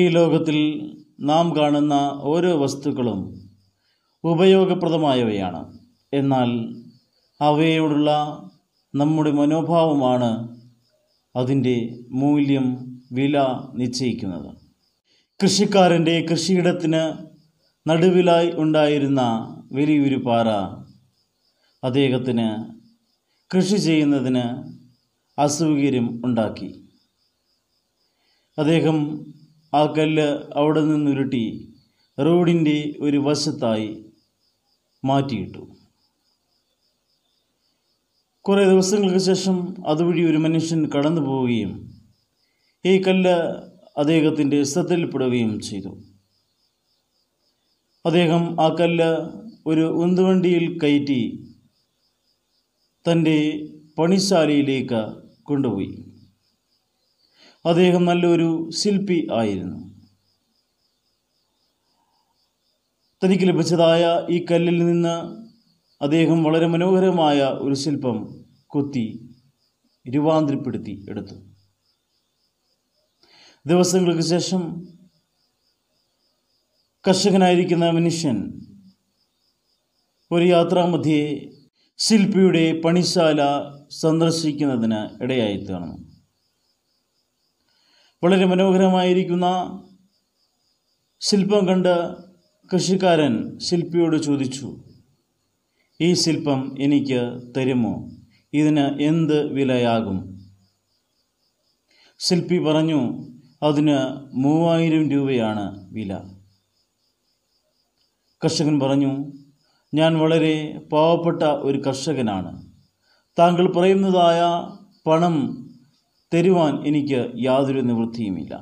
ഈ ലോകത്തിൽ നാം കാണുന്ന ഓരോ വസ്തുക്കളും ഉപയോഗപ്രദമായവയാണ് എന്നാൽ അവയോടുള്ള നമ്മുടെ മനോഭാവമാണ് അതിൻ്റെ മൂല്യം വില നിശ്ചയിക്കുന്നത് കൃഷിക്കാരൻ്റെ കൃഷിയിടത്തിന് നടുവിലായി ഉണ്ടായിരുന്ന വലിയൊരു പാറ അദ്ദേഹത്തിന് കൃഷി ചെയ്യുന്നതിന് അസൗകര്യം ഉണ്ടാക്കി അദ്ദേഹം ആ കല്ല് അവിടെ നിന്നുരുട്ടി റോഡിൻ്റെ ഒരു വശത്തായി മാറ്റിയിട്ടു കുറേ ദിവസങ്ങൾക്ക് ശേഷം അതുവഴി ഒരു മനുഷ്യൻ കടന്നു പോവുകയും ഈ കല്ല് അദ്ദേഹത്തിൻ്റെ ശ്രദ്ധയിൽപ്പെടുകയും ചെയ്തു അദ്ദേഹം ആ കല്ല് ഒരു ഉന്തുവണ്ടിയിൽ കയറ്റി തൻ്റെ പണിശാലയിലേക്ക് കൊണ്ടുപോയി അദ്ദേഹം നല്ലൊരു ശില്പി ആയിരുന്നു തനിക്ക് ലഭിച്ചതായ ഈ കല്ലിൽ നിന്ന് അദ്ദേഹം വളരെ മനോഹരമായ ഒരു ശില്പം കൊത്തി രൂപാന്തരപ്പെടുത്തി എടുത്തു ദിവസങ്ങൾക്ക് ശേഷം കർഷകനായിരിക്കുന്ന മനുഷ്യൻ ഒരു യാത്രാമധ്യേ ശില്പിയുടെ പണിശാല സന്ദർശിക്കുന്നതിന് ഇടയായി തീർന്നു വളരെ മനോഹരമായിരിക്കുന്ന ശില്പം കണ്ട് കൃഷിക്കാരൻ ശില്പിയോട് ചോദിച്ചു ഈ ശില്പം എനിക്ക് തരുമോ ഇതിന് എന്ത് വിലയാകും ശില്പി പറഞ്ഞു അതിന് മൂവായിരം രൂപയാണ് വില കർഷകൻ പറഞ്ഞു ഞാൻ വളരെ പാവപ്പെട്ട ഒരു കർഷകനാണ് താങ്കൾ പറയുന്നതായ പണം തരുവാൻ എനിക്ക് യാതൊരു നിവൃത്തിയുമില്ല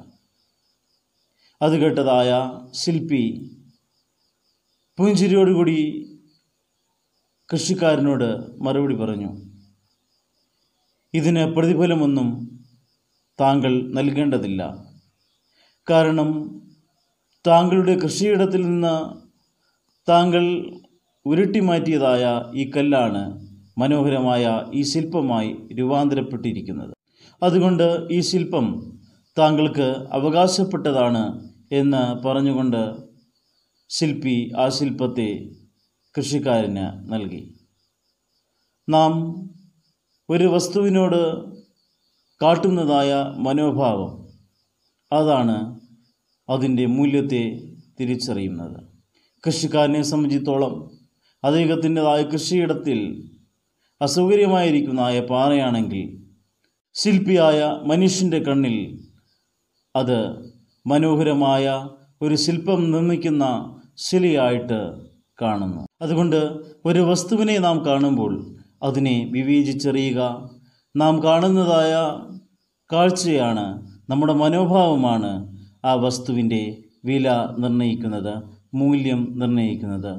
അത് കേട്ടതായ ശില്പി പുഞ്ചിരിയോടുകൂടി കൃഷിക്കാരനോട് മറുപടി പറഞ്ഞു ഇതിന് പ്രതിഫലമൊന്നും താങ്കൾ നൽകേണ്ടതില്ല കാരണം താങ്കളുടെ കൃഷിയിടത്തിൽ നിന്ന് താങ്കൾ മാറ്റിയതായ ഈ കല്ലാണ് മനോഹരമായ ഈ ശില്പമായി രൂപാന്തരപ്പെട്ടിരിക്കുന്നത് അതുകൊണ്ട് ഈ ശില്പം താങ്കൾക്ക് അവകാശപ്പെട്ടതാണ് എന്ന് പറഞ്ഞുകൊണ്ട് ശില്പി ആ ശില്പത്തെ കൃഷിക്കാരന് നൽകി നാം ഒരു വസ്തുവിനോട് കാട്ടുന്നതായ മനോഭാവം അതാണ് അതിൻ്റെ മൂല്യത്തെ തിരിച്ചറിയുന്നത് കൃഷിക്കാരനെ സംബന്ധിച്ചിടത്തോളം അദ്ദേഹത്തിൻ്റെതായ കൃഷിയിടത്തിൽ അസൗകര്യമായിരിക്കുന്നതായ പാറയാണെങ്കിൽ ശില്പിയായ മനുഷ്യൻ്റെ കണ്ണിൽ അത് മനോഹരമായ ഒരു ശില്പം നിർമ്മിക്കുന്ന ശിലയായിട്ട് കാണുന്നു അതുകൊണ്ട് ഒരു വസ്തുവിനെ നാം കാണുമ്പോൾ അതിനെ വിവേചിച്ചറിയുക നാം കാണുന്നതായ കാഴ്ചയാണ് നമ്മുടെ മനോഭാവമാണ് ആ വസ്തുവിൻ്റെ വില നിർണ്ണയിക്കുന്നത് മൂല്യം നിർണ്ണയിക്കുന്നത്